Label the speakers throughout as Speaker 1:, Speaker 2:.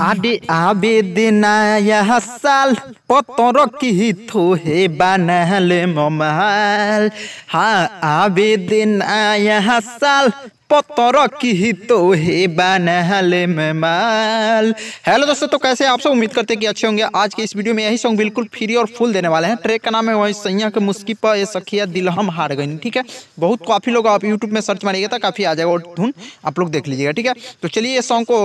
Speaker 1: आवेदन यह साल पतर की थोहे बनल ममाल हाँ आवेदन यह साल पतर की तो हे माल हेलो दोस्तों तो कैसे आप सब उम्मीद करते हैं कि अच्छे होंगे आज के इस वीडियो में यही सॉन्ग बिल्कुल फ्री और फुल देने वाले हैं ट्रैक का नाम है वही सैया के मुस्की पर ये सखिया दिल हम हार गई ठीक है बहुत काफ़ी लोग आप यूट्यूब में सर्च मारिएगा तो काफ़ी आ जाएगा और धुन आप लोग देख लीजिएगा ठीक है तो चलिए ये सॉन्ग को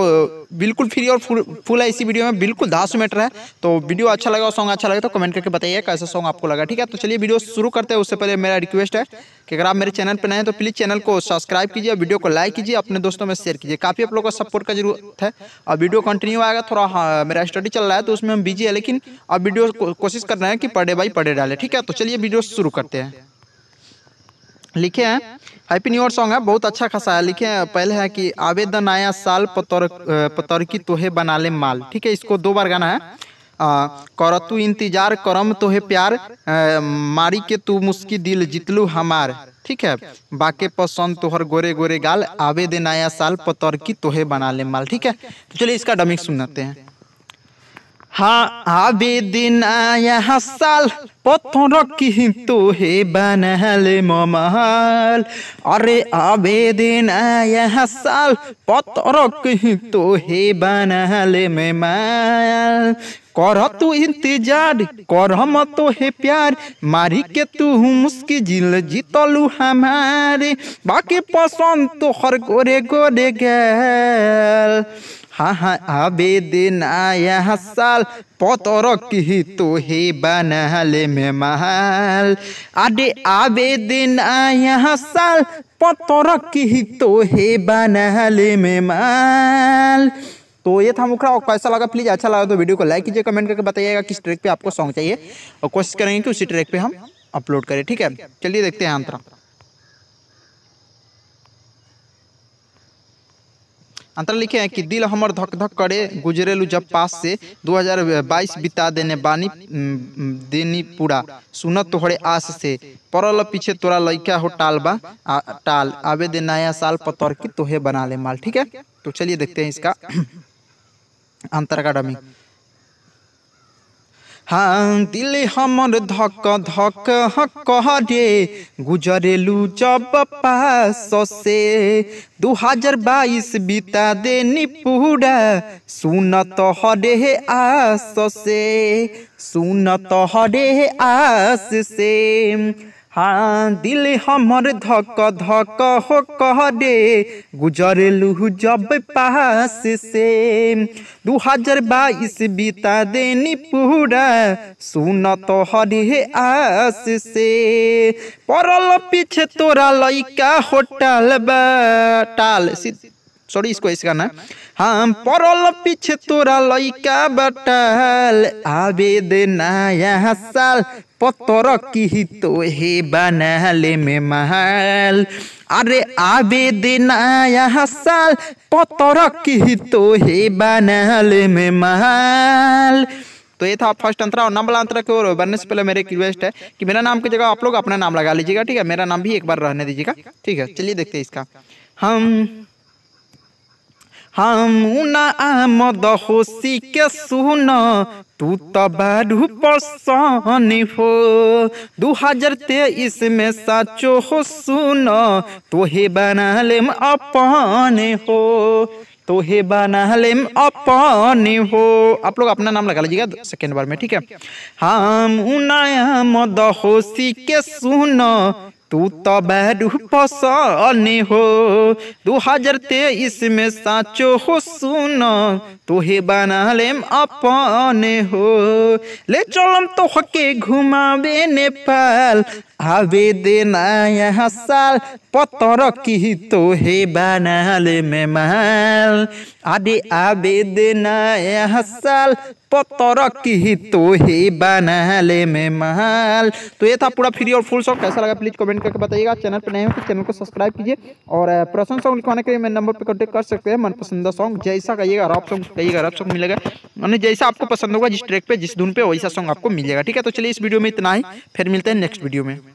Speaker 1: बिल्कुल फ्री और फुल फुल है इसी वीडियो में बिल्कुल धास मिनट है तो वीडियो अच्छा लगा और सॉन्ग अच्छा लगे तो कमेंट करके बताइए कैसा सॉन्ग आपको लगा ठीक है तो चलिए वीडियो शुरू करते हैं उससे पहले मेरा रिक्वेस्ट है कि अगर आप मेरे चैनल पर नए हैं तो प्लीज़ चैनल को सब्सक्राइब कीजिए वीडियो को लाइक कीजिए अपने दोस्तों में शेयर कीजिए काफ़ी आप लोगों का सपोर्ट का जरूरत है अब वीडियो कंटिन्यू आएगा थोड़ा हाँ, मेरा स्टडी चल रहा है तो उसमें हम बिजी है लेकिन अब वीडियो कोशिश कर रहे हैं कि पढ़े बाई पढ़े डाले ठीक है तो चलिए वीडियो शुरू करते हैं लिखे हैं हैप्पी न्यू ईयर सॉन्ग है बहुत अच्छा खासा है लिखे हैं पहले है कि आवेदन आया साल पतर की तोहे बना ले माल ठीक है इसको दो बार गाना है कर तू इंतजार करम तोहे प्यार आ, मारी के तू मुस्की दिल जितलू हमार ठीक है बाके पसंद तुहर गोरे गोरे गाल आवे दे नया साल पतर की तोहे बना ले माल ठीक है तो चलिए इसका डमिक सुनाते हैं हाँ आवे दिन आया साल পথর কিন্তু হে বানাল মমাল আরে আবেদিন হাসাল পথর কিন্তু হে বানাল মেমাল কর তু ইন্তজার কর মত হে প্যার মারি কে তু মুসকি জিল জিতলু হামারে বাকি পছন্দ তোহর করে করে গেল হা হা আবেদিন আয়া হাসাল पतर तो हे बनहल में महल आदे आवे दिन आया साल पतर तो हे बनहल में महल तो ये था मुखरा और कैसा लगा प्लीज़ अच्छा लगा तो वीडियो को लाइक कीजिए कमेंट करके बताइएगा किस ट्रैक पे आपको सॉन्ग चाहिए और कोशिश करेंगे कि उसी ट्रैक पे हम अपलोड करें ठीक है चलिए देखते हैं अंतरा अंतर लिखे हैं कि दिल हमर धक धक करे गुजरेलू जब पास से 2022 बिता देने बानी देनी पूरा सुनत तुहरे आस से परल पीछे तोरा लैका हो टाल बा आ, टाल आवे दे नया साल पतर की तोहे बना ले माल ठीक है तो चलिए देखते हैं इसका अंतर का डमी হাঁতিলে হমর ধক ধক হকরে গুজরেলু জব পাশে দু হাজার বাইশ বিতা দে নিপুরা সুনত হরে আশে সুনত হরে আশ সে हाँ दिल हमर धक धक हो कहरे गुजरलू जब पास से दू हजार बाईस बीता देनी पूरा सुन तो हरे आस से पड़ल पीछे तोरा लैका होटल बाटाल सॉरी इसको इसका ना हम हाँ, पड़ल पीछे तोरा लैका बटल आबे देना साल पतर की तो हे बनाले में महल अरे आवेदन आया साल पतर की तो हे बनाले में महल तो ये था फर्स्ट अंतरा और नंबर अंतरा की ओर बनने से पहले मेरे रिक्वेस्ट है कि मेरा नाम की जगह आप लोग अपना नाम लगा लीजिएगा ठीक है मेरा नाम भी एक बार रहने दीजिएगा ठीक है चलिए देखते हैं इसका हम हमुना आमद होसी के सुन तू तो बारू पसन हो दू हजार तेईस में साचो हो सुन तो बना लेम अपन हो तो हे लेम अपन हो आप लोग अपना नाम लगा लीजिएगा सेकेंड बार में ठीक है हम उनाया मद होसी के सुन तू तो बहरू पसन हो दू हजार तेईस में साचो हो सुन तू ही बना लेम अपने हो ले चलम तो हके घुमावे नेपाल आवेदन पतर की तो हे बनाल में माल आदि आवेदन तो हे बनाल में माल तो ये था पूरा फ्री और फुल सॉन्ग कैसा लगा प्लीज कमेंट करके बताइएगा चैनल पर नए हो तो चैनल को सब्सक्राइब कीजिए और प्रसन्न सॉन्ग लिखवाने के लिए मेरे नंबर पर कॉन्टेक्ट कर सकते हैं मनपसंदा सॉन्ग जैसा कहिएगा रॉप सॉन्ग कहिएगा रॉप सॉन्ग मिलेगा मैंने जैसा आपको पसंद होगा जिस ट्रैक पे जिस धुन पे वैसा सॉन्ग आपको मिलेगा ठीक है तो चलिए इस वीडियो में इतना ही फिर मिलते हैं नेक्स्ट वीडियो में